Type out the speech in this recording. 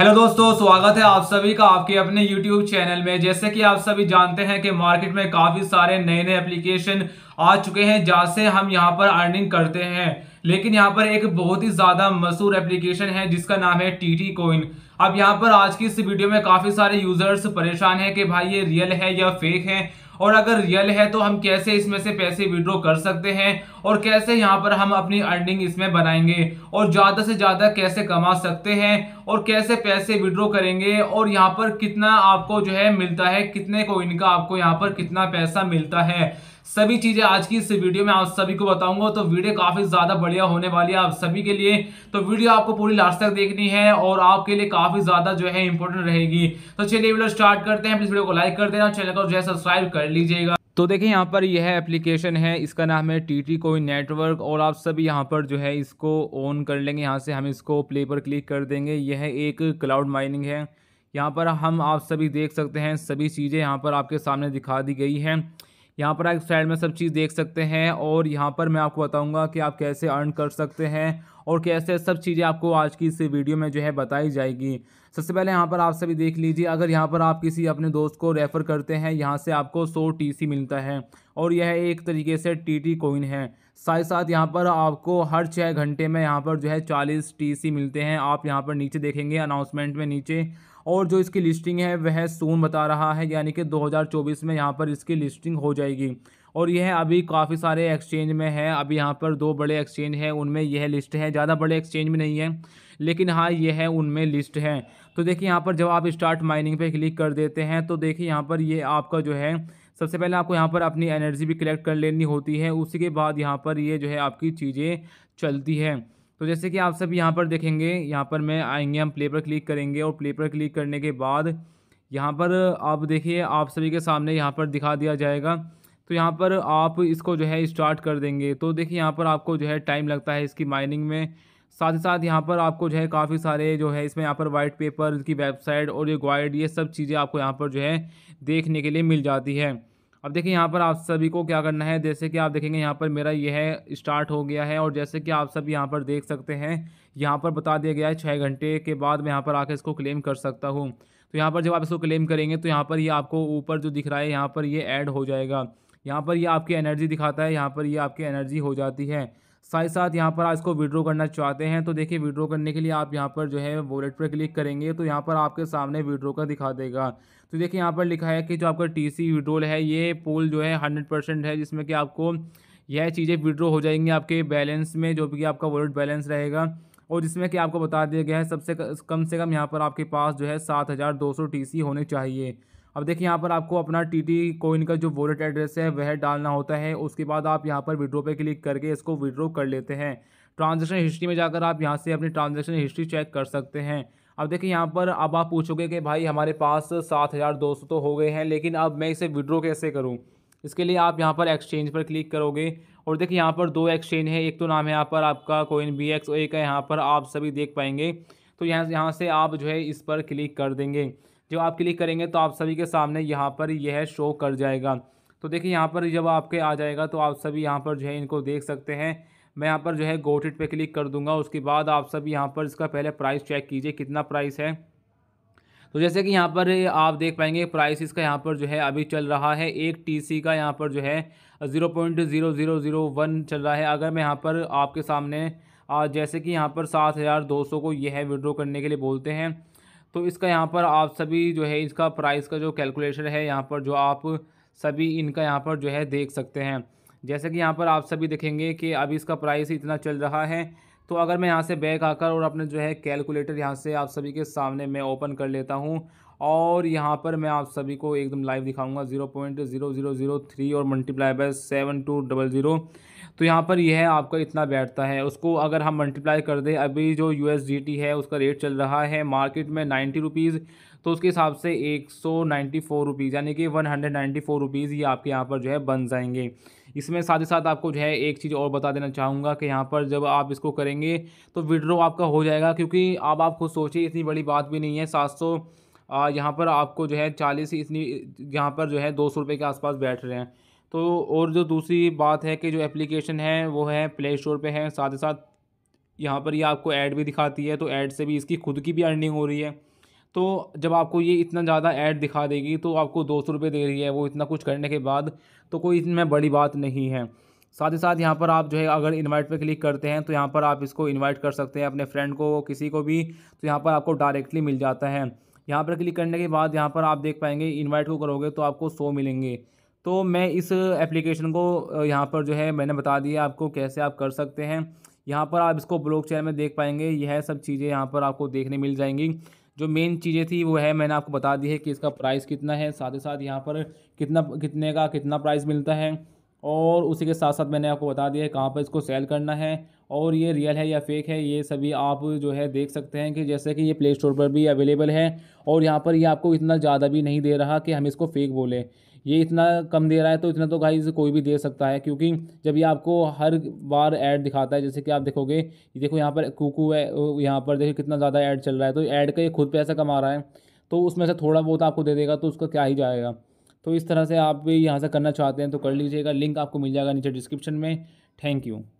hello दोस्तों स्वागत है आप सभी का आपके अपने यूट्यूब चैनल में जैसे कि आप सभी जानते हैं कि मार्केट में काफी सारे नए नए एप्लीकेशन आ चुके हैं जहाँ से हम यहाँ पर अर्निंग करते हैं लेकिन यहाँ पर एक बहुत ही ज्यादा मशहूर एप्लीकेशन है जिसका नाम है टी टी कोइन अब यहाँ पर आज की इस वीडियो में काफी सारे यूजर्स परेशान है कि भाई ये रियल है या फेक है और अगर रियल है तो हम कैसे इसमें से पैसे विड्रॉ कर सकते हैं और कैसे यहाँ पर हम अपनी अर्निंग इसमें बनाएंगे और ज़्यादा से ज़्यादा कैसे कमा सकते हैं और कैसे पैसे विड्रॉ करेंगे और यहाँ पर कितना आपको जो है मिलता है कितने को इनका आपको यहाँ पर कितना पैसा मिलता है सभी चीज़ें आज की इस वीडियो में आप सभी को बताऊंगा तो वीडियो काफ़ी ज़्यादा बढ़िया होने वाली है आप सभी के लिए तो वीडियो आपको पूरी लास्ट तक देखनी है और आपके लिए काफ़ी ज़्यादा जो है इंपॉर्टेंट रहेगी तो चलिए वीडियो स्टार्ट करते हैं प्लीज़ वीडियो को लाइक कर देना चैनल को जो है सब्सक्राइब कर लीजिएगा तो देखिए यहाँ पर यह एप्लीकेशन है इसका नाम है टी टी कोई नेटवर्क और आप सभी यहाँ पर जो है इसको ऑन कर लेंगे यहाँ से हम इसको प्ले पर क्लिक कर देंगे यह एक क्लाउड माइनिंग है यहाँ पर हम आप सभी देख सकते हैं सभी चीज़ें यहाँ पर आपके सामने दिखा दी गई हैं यहाँ पर आप साइड में सब चीज़ देख सकते हैं और यहाँ पर मैं आपको बताऊँगा कि आप कैसे अर्न कर सकते हैं और कैसे सब चीज़ें आपको आज की इस वीडियो में जो है बताई जाएगी सबसे पहले यहाँ पर आप सभी देख लीजिए अगर यहाँ पर आप किसी अपने दोस्त को रेफ़र करते हैं यहाँ से आपको सौ टी मिलता है और यह एक तरीके से टी टी कोइन है साथ ही साथ यहाँ पर आपको हर छः घंटे में यहाँ पर जो है चालीस टी मिलते हैं आप यहाँ पर नीचे देखेंगे अनाउंसमेंट में नीचे और जो इसकी लिस्टिंग है वह सून बता रहा है यानी कि 2024 में यहाँ पर इसकी लिस्टिंग हो जाएगी और यह अभी काफ़ी सारे एक्सचेंज में है अभी यहाँ पर दो बड़े एक्सचेंज हैं उनमें यह लिस्ट है ज़्यादा बड़े एक्सचेंज में नहीं है लेकिन हाँ यह है उनमें लिस्ट है तो देखिए यहाँ पर जब आप स्टार्ट माइनिंग पे क्लिक कर देते हैं तो देखिए यहाँ पर ये आपका जो है सबसे पहले आपको यहाँ पर अपनी एनर्जी भी कलेक्ट कर लेनी होती है उसी के बाद यहाँ पर ये जो है आपकी चीज़ें चलती हैं तो जैसे कि आप सब यहाँ पर देखेंगे यहाँ पर मैं आएंगे हम प्ले पर क्लिक करेंगे और प्ले पर क्लिक करने के बाद यहाँ पर आप देखिए आप सभी के सामने यहाँ पर दिखा दिया जाएगा तो यहाँ पर आप इसको जो है स्टार्ट कर देंगे तो देखिए यहाँ पर आपको जो है टाइम लगता है इसकी माइनिंग में साथ ही साथ यहाँ पर आपको जो है काफ़ी सारे जो है इसमें यहाँ पर वाइट पेपर इसकी वेबसाइट और ये गाइड ये सब चीज़ें आपको यहाँ पर जो है देखने के लिए मिल जाती है अब देखिए यहाँ पर आप सभी को क्या करना है जैसे कि आप देखेंगे यहाँ पर मेरा यह है स्टार्ट हो गया है और जैसे कि आप सब यहाँ पर देख सकते हैं यहाँ पर बता दिया गया है छः घंटे के बाद मैं यहाँ पर आकर इसको क्लेम कर सकता हूँ तो यहाँ पर जब आप इसको क्लेम करेंगे तो यहाँ पर ये यह आपको ऊपर जो दिख रहा है यहाँ पर ये यह ऐड हो जाएगा यहाँ पर ये आपकी एनर्जी दिखाता है यहाँ पर ये आपकी एनर्जी हो जाती है साथ ही साथ यहाँ पर आप इसको विड्रॉ करना चाहते हैं तो देखिए विड्रॉ करने के लिए आप यहाँ पर जो है वॉलेट पर क्लिक करेंगे तो यहाँ पर आपके सामने विड्रॉ का दिखा देगा तो देखिए यहाँ पर लिखा है कि जो आपका टी सी विड्रोल है ये पोल जो है हंड्रेड परसेंट है जिसमें कि आपको यह चीज़ें विड्रॉ हो जाएंगी आपके बैलेंस में जो भी आपका वॉलेट बैलेंस रहेगा और जिसमें कि आपको बता दिया गया है सबसे कम से कम यहाँ पर आपके पास जो है सात हज़ार दो सौ टी सी होने चाहिए अब देखिए यहाँ पर आपको अपना टी टी कोइन का जो वॉलेट एड्रेस है वह डालना होता है उसके बाद आप यहाँ पर विड्रो पे क्लिक करके इसको विड्रो कर लेते हैं ट्रांजेक्शन हिस्ट्री में जाकर आप यहाँ से अपनी ट्रांजेक्शन हिस्ट्री चेक कर सकते हैं अब देखिए यहाँ पर अब आप पूछोगे कि भाई हमारे पास सात हज़ार दो सौ तो हो गए हैं लेकिन अब मैं इसे विड्रो कैसे करूँ इसके लिए आप यहाँ पर एक्सचेंज पर क्लिक करोगे और देखिए यहाँ पर दो एक्सचेंज है एक तो नाम है यहाँ पर आपका कोइन बी एक्स और एक है यहाँ पर आप सभी देख पाएंगे तो यहाँ यहाँ से आप जो है इस पर क्लिक कर देंगे जब आप क्लिक करेंगे तो आप सभी के सामने यहाँ पर यह शो कर जाएगा तो देखिए यहाँ पर जब आपके आ जाएगा तो आप सभी यहाँ पर जो है इनको देख सकते हैं मैं यहाँ पर जो है गोटिट पे क्लिक कर दूंगा उसके बाद आप सभी यहाँ पर इसका पहले प्राइस चेक कीजिए कितना प्राइस है तो जैसे कि यहाँ पर आप देख पाएंगे प्राइस इसका यहाँ पर जो है अभी चल रहा है एक टीसी का यहाँ पर जो है zero point zero zero zero one चल रहा है अगर मैं यहाँ पर आपके सामने जैसे कि यहाँ पर सात हज़ार दो सौ को यह विड्रो करने के लिए बोलते हैं तो इसका यहाँ पर आप सभी जो है इसका प्राइस का जो कैलकुलेशन है यहाँ पर जो आप सभी इनका यहाँ पर जो है देख सकते हैं जैसे कि यहाँ पर आप सभी देखेंगे कि अभी इसका प्राइस इतना चल रहा है तो अगर मैं यहाँ से बैक आकर और अपने जो है कैलकुलेटर यहाँ से आप सभी के सामने मैं ओपन कर लेता हूँ और यहाँ पर मैं आप सभी को एकदम लाइव दिखाऊंगा zero point zero zero zero three और multiply by seven two double zero तो यहाँ पर यह है आपका इतना बैठता है उसको अगर हम मल्टीप्लाई कर दें अभी जो यू है उसका रेट चल रहा है मार्केट में नाइन्टी रुपीज़ तो उसके हिसाब से एक सौ नाइन्टी फोर रुपीज़ यानी कि one hundred ninety four rupees ये आपके यहाँ पर जो है बन जाएंगे इसमें साथ ही साथ आपको जो है एक चीज़ और बता देना चाहूँगा कि यहाँ पर जब आप इसको करेंगे तो विड्रो आपका हो जाएगा क्योंकि अब आप खुद सोचिए इतनी बड़ी बात भी नहीं है सात सौ यहाँ पर आपको जो है चालीस इतनी यहाँ पर जो है दो सौ रुपये के आसपास बैठ रहे हैं तो और जो दूसरी बात है कि जो एप्लीकेशन है वो है प्ले स्टोर पर है साथ ही साथ यहाँ पर ये यह आपको ऐड भी दिखाती है तो ऐड से भी इसकी खुद की भी अर्निंग हो रही है तो जब आपको ये इतना ज़्यादा ऐड दिखा देगी तो आपको दो सौ रुपये दे रही है वो इतना कुछ करने के बाद तो कोई इसमें बड़ी बात नहीं है साथ ही साथ यहाँ पर आप जो है अगर इनवाइट पे क्लिक करते हैं तो यहाँ पर आप इसको इनवाइट कर सकते हैं अपने फ्रेंड को किसी को भी तो यहाँ पर आपको डायरेक्टली मिल जाता है यहाँ पर क्लिक करने के बाद यहाँ पर आप देख पाएंगे इन्वाइट को करोगे तो आपको सो मिलेंगे तो मैं इस एप्लीकेशन को यहाँ पर जो है मैंने बता दिया आपको कैसे आप कर सकते हैं यहाँ पर आप इसको ब्लॉक चेयर में देख पाएंगे यह सब चीज़ें यहाँ पर आपको देखने मिल जाएंगी जो मेन चीज़ें थी वो है मैंने आपको बता दी है कि इसका प्राइस कितना है साथ ही साथ यहाँ पर कितना कितने का कितना प्राइस मिलता है और उसी के साथ साथ मैंने आपको बता दिया है कहाँ पर इसको सेल करना है और ये रियल है या फेक है ये सभी आप जो है देख सकते हैं कि जैसे कि ये प्ले स्टोर पर भी अवेलेबल है और यहाँ पर ये आपको इतना ज़्यादा भी नहीं दे रहा कि हम इसको फेक बोलें ये इतना कम दे रहा है तो इतना तो गाइज कोई भी दे सकता है क्योंकि जब ये आपको हर बार ऐड दिखाता है जैसे कि आप देखोगे ये देखो यहाँ पर कुकू है यहाँ पर देखो कितना ज़्यादा ऐड चल रहा है तो ऐड का ये खुद पैसा कमा रहा है तो उसमें से थोड़ा बहुत आपको दे देगा तो उसका क्या ही जाएगा तो इस तरह से आप भी यहाँ से करना चाहते हैं तो कर लीजिएगा लिंक आपको मिल जाएगा नीचे डिस्क्रिप्शन में थैंक यू